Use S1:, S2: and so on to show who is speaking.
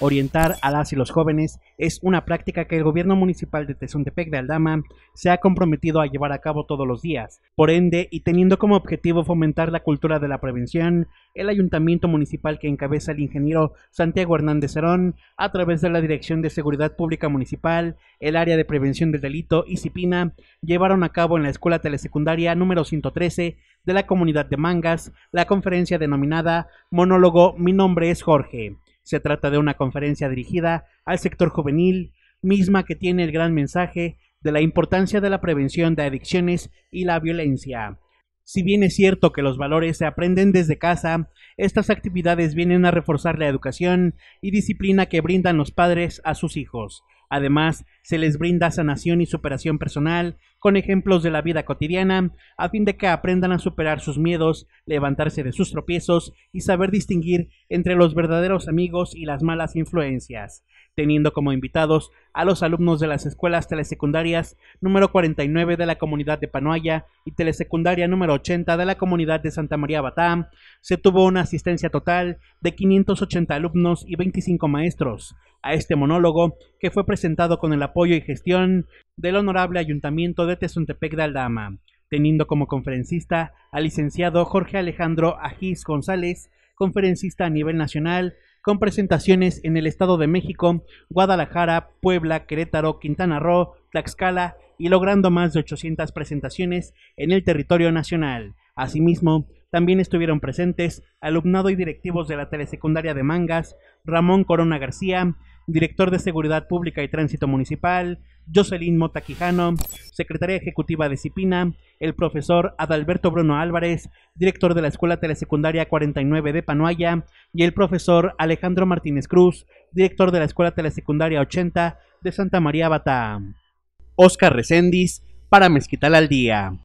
S1: Orientar a las y los jóvenes es una práctica que el gobierno municipal de Tezontepec de Aldama se ha comprometido a llevar a cabo todos los días. Por ende, y teniendo como objetivo fomentar la cultura de la prevención, el ayuntamiento municipal que encabeza el ingeniero Santiago Hernández Cerón, a través de la Dirección de Seguridad Pública Municipal, el Área de Prevención del Delito y CIPINA, llevaron a cabo en la Escuela Telesecundaria número 113 de la comunidad de Mangas la conferencia denominada Monólogo Mi nombre es Jorge se trata de una conferencia dirigida al sector juvenil, misma que tiene el gran mensaje de la importancia de la prevención de adicciones y la violencia. Si bien es cierto que los valores se aprenden desde casa, estas actividades vienen a reforzar la educación y disciplina que brindan los padres a sus hijos. Además, se les brinda sanación y superación personal con ejemplos de la vida cotidiana, a fin de que aprendan a superar sus miedos, levantarse de sus tropiezos y saber distinguir entre los verdaderos amigos y las malas influencias teniendo como invitados a los alumnos de las escuelas telesecundarias número 49 de la comunidad de Panoaya y telesecundaria número 80 de la comunidad de Santa María Batán, se tuvo una asistencia total de 580 alumnos y 25 maestros a este monólogo que fue presentado con el apoyo y gestión del honorable ayuntamiento de Tezuntepec de Aldama, teniendo como conferencista al licenciado Jorge Alejandro Agis González, conferencista a nivel nacional con presentaciones en el Estado de México, Guadalajara, Puebla, Querétaro, Quintana Roo, Tlaxcala y logrando más de 800 presentaciones en el territorio nacional. Asimismo, también estuvieron presentes alumnado y directivos de la telesecundaria de Mangas, Ramón Corona García, director de Seguridad Pública y Tránsito Municipal, Jocelyn Mota Quijano, secretaria ejecutiva de CIPINA, el profesor Adalberto Bruno Álvarez, director de la Escuela Telesecundaria 49 de Panuaya, y el profesor Alejandro Martínez Cruz, director de la Escuela Telesecundaria 80 de Santa María Batá. Oscar Recendis, para Mezquital al Día.